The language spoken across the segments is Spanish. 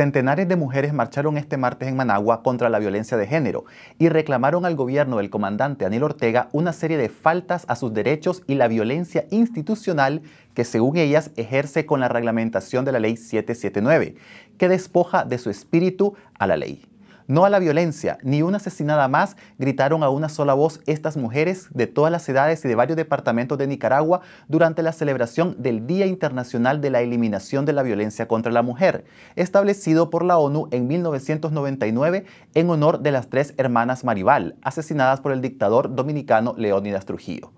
Centenares de mujeres marcharon este martes en Managua contra la violencia de género y reclamaron al gobierno del comandante Daniel Ortega una serie de faltas a sus derechos y la violencia institucional que según ellas ejerce con la reglamentación de la Ley 779, que despoja de su espíritu a la ley. No a la violencia, ni una asesinada más, gritaron a una sola voz estas mujeres de todas las edades y de varios departamentos de Nicaragua durante la celebración del Día Internacional de la Eliminación de la Violencia contra la Mujer, establecido por la ONU en 1999 en honor de las tres hermanas Maribal, asesinadas por el dictador dominicano Leónidas Trujillo.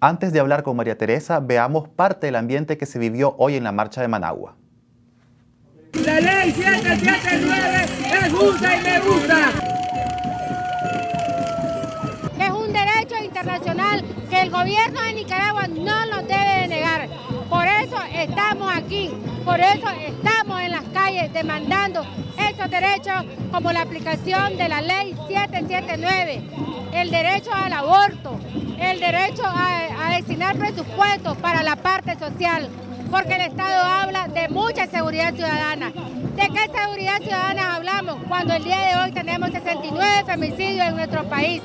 Antes de hablar con María Teresa, veamos parte del ambiente que se vivió hoy en la marcha de Managua. La ley 779 gusta y me gusta. Es un derecho internacional que el gobierno de Nicaragua no lo debe negar. Por eso estamos aquí, por eso estamos en las calles demandando esos derechos como la aplicación de la ley 779, el derecho al aborto, el derecho a, a destinar presupuestos para la parte social porque el Estado habla de mucha seguridad ciudadana. ¿De qué seguridad ciudadana hablamos cuando el día de hoy tenemos 69 femicidios en nuestro país?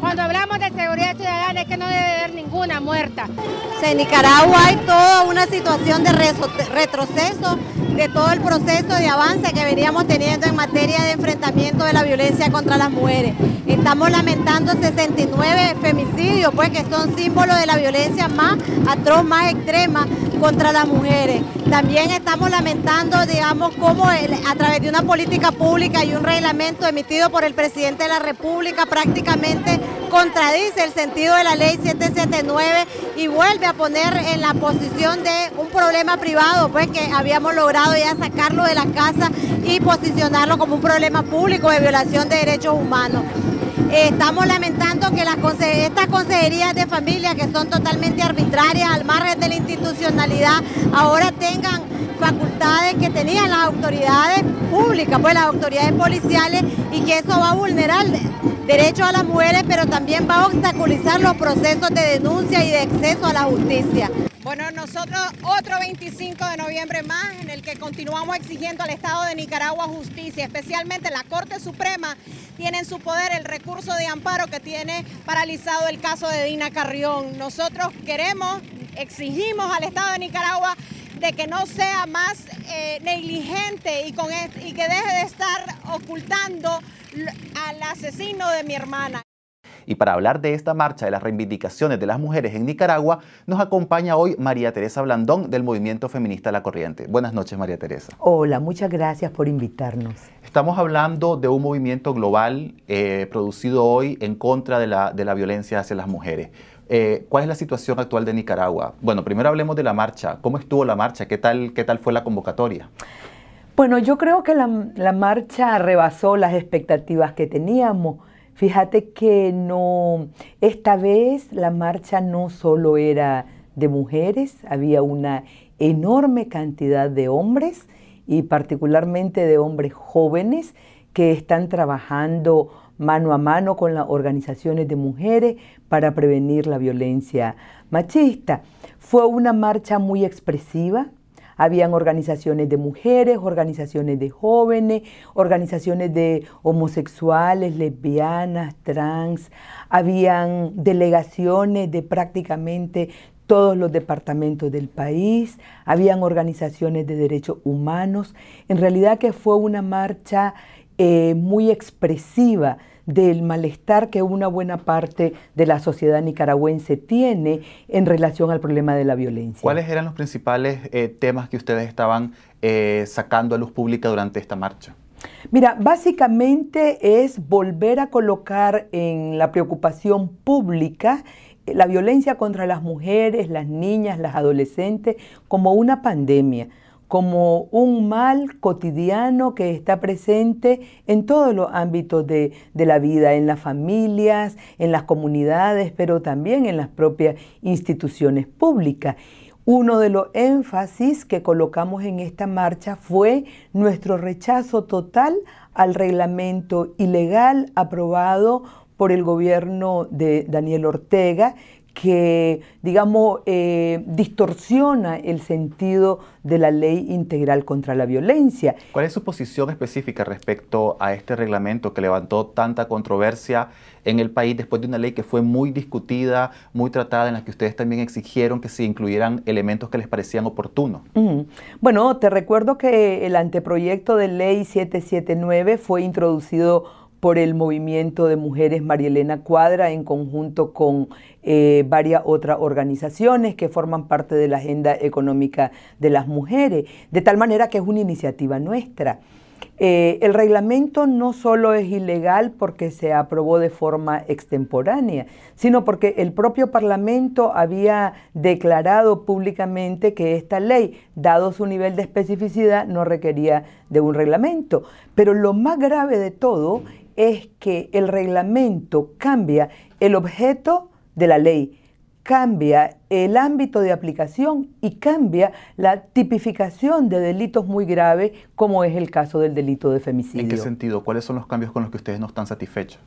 Cuando hablamos de seguridad ciudadana es que no debe haber ninguna muerta. en Nicaragua hay toda una situación de retroceso de todo el proceso de avance que veníamos teniendo en materia de enfrentamiento de la violencia contra las mujeres. Estamos lamentando 69 femicidios, pues que son símbolos de la violencia más atroz, más extrema contra las mujeres. También estamos lamentando, digamos, cómo a través de una política pública y un reglamento emitido por el presidente de la República prácticamente contradice el sentido de la ley 779 y vuelve a poner en la posición de un problema privado, pues que habíamos logrado ya sacarlo de la casa y posicionarlo como un problema público de violación de derechos humanos estamos lamentando que estas consejerías de familia, que son totalmente arbitrarias al margen de la institucionalidad, ahora tengan facultades que tenían las autoridades públicas, pues las autoridades policiales, y que eso va a vulnerar derechos a las mujeres, pero también va a obstaculizar los procesos de denuncia y de acceso a la justicia. Bueno, nosotros otro 25 de noviembre más en el que continuamos exigiendo al Estado de Nicaragua justicia, especialmente la Corte Suprema tiene en su poder el recurso de amparo que tiene paralizado el caso de Dina Carrión. Nosotros queremos, exigimos al Estado de Nicaragua de que no sea más eh, negligente y, con, y que deje de estar ocultando al asesino de mi hermana. Y para hablar de esta marcha de las reivindicaciones de las mujeres en Nicaragua, nos acompaña hoy María Teresa Blandón del Movimiento Feminista La Corriente. Buenas noches, María Teresa. Hola, muchas gracias por invitarnos. Estamos hablando de un movimiento global eh, producido hoy en contra de la, violencia hacia las mujeres. Eh, ¿Cuál es la situación actual de Nicaragua? Bueno, primero hablemos de la marcha. ¿Cómo estuvo la marcha? ¿Qué tal, qué tal fue la convocatoria? Bueno, yo creo que la, la marcha rebasó las expectativas que teníamos. Fíjate que no, esta vez la marcha no solo era de mujeres, había una enorme cantidad de hombres y particularmente de hombres jóvenes que están trabajando mano a mano con las organizaciones de mujeres para prevenir la violencia machista. Fue una marcha muy expresiva, habían organizaciones de mujeres, organizaciones de jóvenes, organizaciones de homosexuales, lesbianas, trans. Habían delegaciones de prácticamente todos los departamentos del país, habían organizaciones de derechos humanos. En realidad que fue una marcha eh, muy expresiva del malestar que una buena parte de la sociedad nicaragüense tiene en relación al problema de la violencia. ¿Cuáles eran los principales eh, temas que ustedes estaban eh, sacando a luz pública durante esta marcha? Mira, básicamente es volver a colocar en la preocupación pública eh, la violencia contra las mujeres, las niñas, las adolescentes, como una pandemia como un mal cotidiano que está presente en todos los ámbitos de, la vida, en las familias, en las comunidades, pero también en las propias instituciones públicas. Uno de los énfasis que colocamos en esta marcha fue nuestro rechazo total al reglamento ilegal aprobado por el gobierno de Daniel Ortega, que, digamos, eh, distorsiona el sentido de la ley integral contra la violencia. ¿Cuál es su posición específica respecto a este reglamento que levantó tanta controversia en el país después de una ley que fue muy discutida, muy tratada, en la que ustedes también exigieron que se incluyeran elementos que les parecían oportunos? Bueno, te recuerdo que el anteproyecto de ley 779 fue introducido por el movimiento de mujeres Marielena Cuadra en conjunto con eh, varias otras organizaciones que forman parte de la agenda económica de las mujeres, de tal manera que es una iniciativa nuestra. Eh, el reglamento no solo es ilegal porque se aprobó de forma extemporánea, sino porque el propio Parlamento había declarado públicamente que esta ley, dado su nivel de especificidad, no requería de un reglamento. Pero lo más grave de todo es que el reglamento cambia el objeto de la ley cambia el ámbito de aplicación y cambia la tipificación de delitos muy graves, como es el caso del delito de femicidio. ¿En qué sentido? ¿Cuáles son los cambios con los que ustedes no están satisfechos?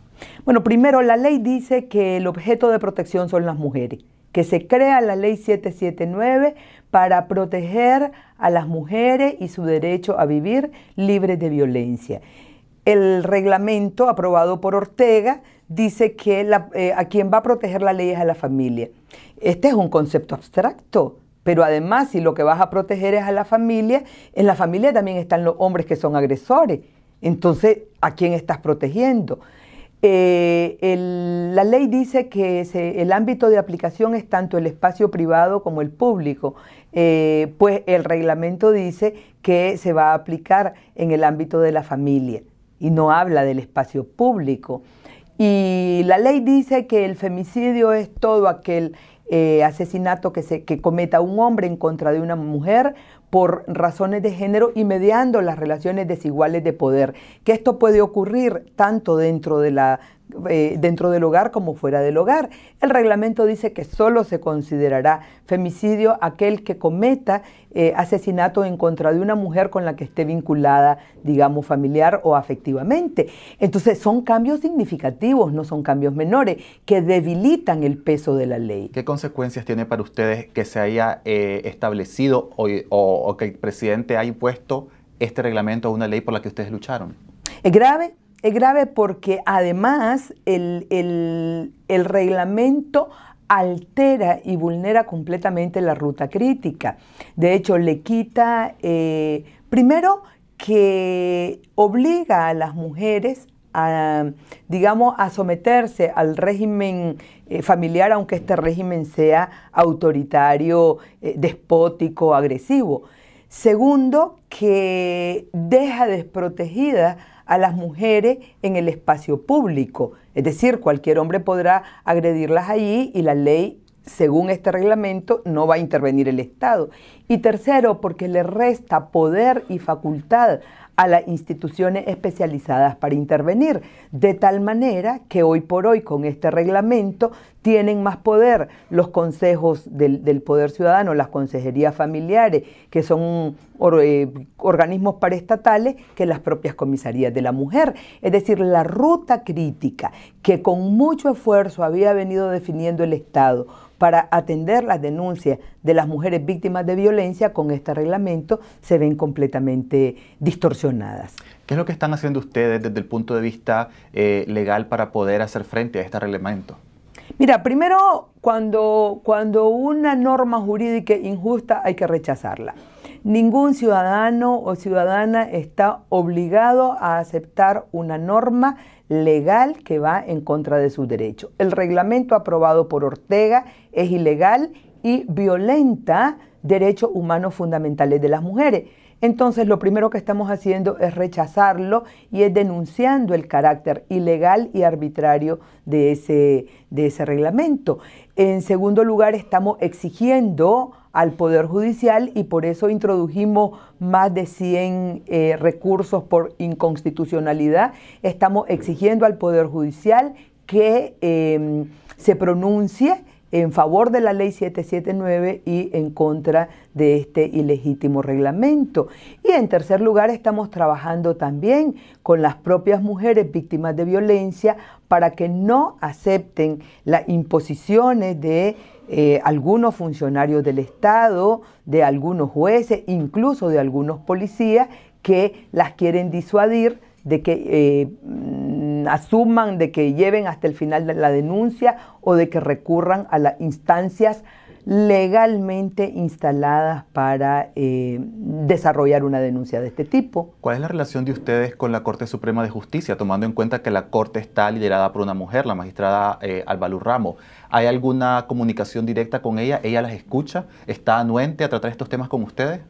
Bueno, primero, la ley dice que el objeto de protección son las mujeres, que se crea la ley 779 para proteger a las mujeres y su derecho a vivir libres de violencia. El reglamento aprobado por Ortega dice que eh, a quien va a proteger la ley es a la familia. Este es un concepto abstracto, pero además si lo que vas a proteger es a la familia, en la familia también están los hombres que son agresores. Entonces, ¿a quién estás protegiendo? Eh, la ley dice que el ámbito de aplicación es tanto el espacio privado como el público, eh, pues el reglamento dice que se va a aplicar en el ámbito de la familia y no habla del espacio público. Y la ley dice que el femicidio es todo aquel eh, asesinato que, se, que cometa un hombre en contra de una mujer por razones de género y mediando las relaciones desiguales de poder, que esto puede ocurrir tanto dentro de la eh, dentro del hogar como fuera del hogar. El reglamento dice que solo se considerará femicidio aquel que cometa eh, asesinato en contra de una mujer con la que esté vinculada, digamos, familiar o afectivamente. Entonces son cambios significativos, no son cambios menores, que debilitan el peso de la ley. ¿Qué consecuencias tiene para ustedes que se haya eh, establecido o o que el presidente ha impuesto este reglamento a una ley por la que ustedes lucharon. Es grave, es grave porque además el, reglamento altera y vulnera completamente la ruta crítica. De hecho, le quita, eh, primero, que obliga a las mujeres a, digamos, a someterse al régimen eh, familiar, aunque este régimen sea autoritario, eh, despótico, agresivo. Segundo, que deja desprotegidas a las mujeres en el espacio público. Es decir, cualquier hombre podrá agredirlas allí y la ley, según este reglamento, no va a intervenir el Estado. Y tercero, porque le resta poder y facultad a las instituciones especializadas para intervenir, de tal manera que hoy por hoy con este reglamento tienen más poder los consejos del, Poder Ciudadano, las consejerías familiares, que son eh, organismos paraestatales, que las propias comisarías de la mujer. Es decir, la ruta crítica que con mucho esfuerzo había venido definiendo el Estado para atender las denuncias de las mujeres víctimas de violencia con este reglamento se ven completamente distorsionadas. ¿Qué es lo que están haciendo ustedes desde el punto de vista eh, legal para poder hacer frente a este reglamento? Mira, primero, cuando, cuando una norma jurídica injusta hay que rechazarla. Ningún ciudadano o ciudadana está obligado a aceptar una norma legal que va en contra de sus derechos. El reglamento aprobado por Ortega es ilegal y violenta derechos humanos fundamentales de las mujeres. Entonces lo primero que estamos haciendo es rechazarlo y es denunciando el carácter ilegal y arbitrario de ese, de ese reglamento. En segundo lugar, estamos exigiendo al Poder Judicial y por eso introdujimos más de 100 eh, recursos por inconstitucionalidad. Estamos exigiendo al Poder Judicial que eh, se pronuncie en favor de la ley 779 y en contra de este ilegítimo reglamento. Y en tercer lugar, estamos trabajando también con las propias mujeres víctimas de violencia para que no acepten las imposiciones de eh, algunos funcionarios del Estado, de algunos jueces, incluso de algunos policías que las quieren disuadir de que eh, asuman, de que lleven hasta el final de la denuncia o de que recurran a las instancias legalmente instaladas para eh, desarrollar una denuncia de este tipo. ¿Cuál es la relación de ustedes con la Corte Suprema de Justicia, tomando en cuenta que la Corte está liderada por una mujer, la magistrada eh, Ramos? ¿Hay alguna comunicación directa con ella? ¿Ella las escucha? ¿Está anuente a tratar estos temas con ustedes?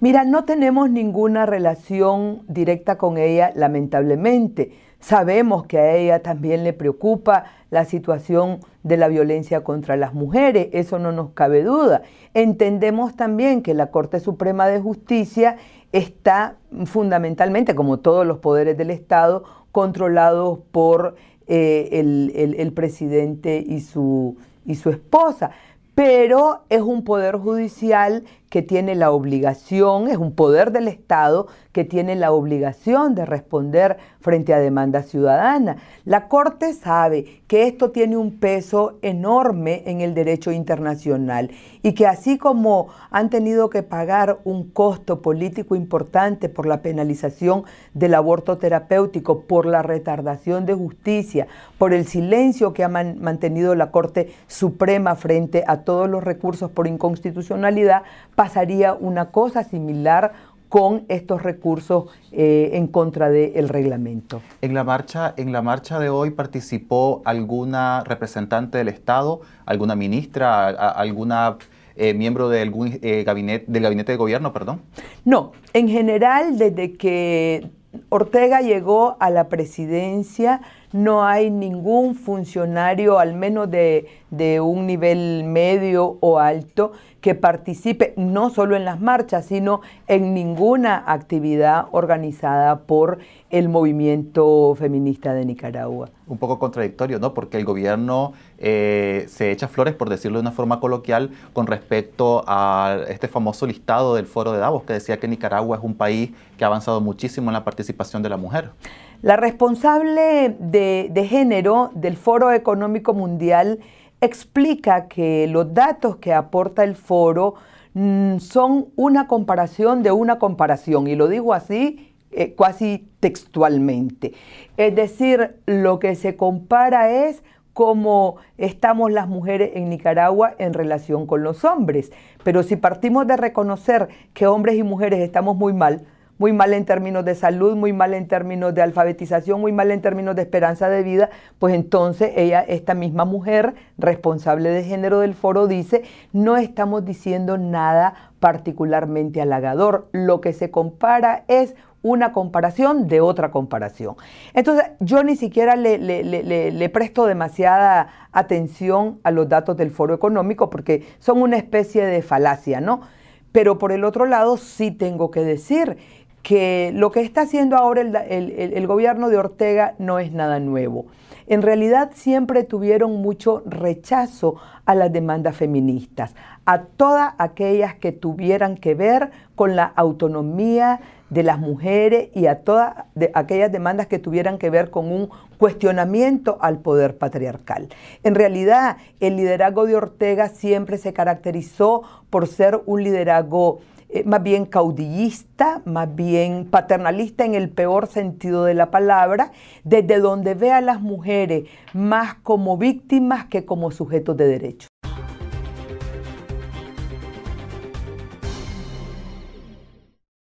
Mira, no tenemos ninguna relación directa con ella, lamentablemente. Sabemos que a ella también le preocupa la situación de la violencia contra las mujeres, eso no nos cabe duda. Entendemos también que la Corte Suprema de Justicia está fundamentalmente, como todos los poderes del Estado, controlados por eh, el, presidente y su, y su esposa, pero es un poder judicial que tiene la obligación, es un poder del Estado que tiene la obligación de responder frente a demanda ciudadana. La Corte sabe que esto tiene un peso enorme en el derecho internacional y que así como han tenido que pagar un costo político importante por la penalización del aborto terapéutico, por la retardación de justicia, por el silencio que ha mantenido la Corte Suprema frente a todos los recursos por inconstitucionalidad, pasaría una cosa similar con estos recursos eh, en contra del reglamento. En la, marcha, en la marcha de hoy participó alguna representante del Estado, alguna ministra, alguna eh, miembro eh, gabinete, del gabinete de gobierno, perdón. No, en general desde que Ortega llegó a la presidencia, no hay ningún funcionario, al menos de, un nivel medio o alto, que participe no solo en las marchas, sino en ninguna actividad organizada por el movimiento feminista de Nicaragua. Un poco contradictorio, ¿no? Porque el gobierno eh, se echa flores, por decirlo de una forma coloquial, con respecto a este famoso listado del Foro de Davos que decía que Nicaragua es un país que ha avanzado muchísimo en la participación de la mujer. La responsable de, género del Foro Económico Mundial explica que los datos que aporta el foro mm, son una comparación de una comparación, y lo digo así eh, casi textualmente. Es decir, lo que se compara es cómo estamos las mujeres en Nicaragua en relación con los hombres. Pero si partimos de reconocer que hombres y mujeres estamos muy mal, muy mal en términos de salud, muy mal en términos de alfabetización, muy mal en términos de esperanza de vida, pues entonces ella, esta misma mujer responsable de género del foro, dice, no estamos diciendo nada particularmente halagador, lo que se compara es una comparación de otra comparación. Entonces, yo ni siquiera le, le, presto demasiada atención a los datos del foro económico porque son una especie de falacia, ¿no? Pero por el otro lado, sí tengo que decir que lo que está haciendo ahora el, gobierno de Ortega no es nada nuevo. En realidad siempre tuvieron mucho rechazo a las demandas feministas, a todas aquellas que tuvieran que ver con la autonomía de las mujeres y a todas aquellas demandas que tuvieran que ver con un cuestionamiento al poder patriarcal. En realidad, el liderazgo de Ortega siempre se caracterizó por ser un liderazgo eh, más bien caudillista, más bien paternalista en el peor sentido de la palabra, desde donde ve a las mujeres más como víctimas que como sujetos de derecho.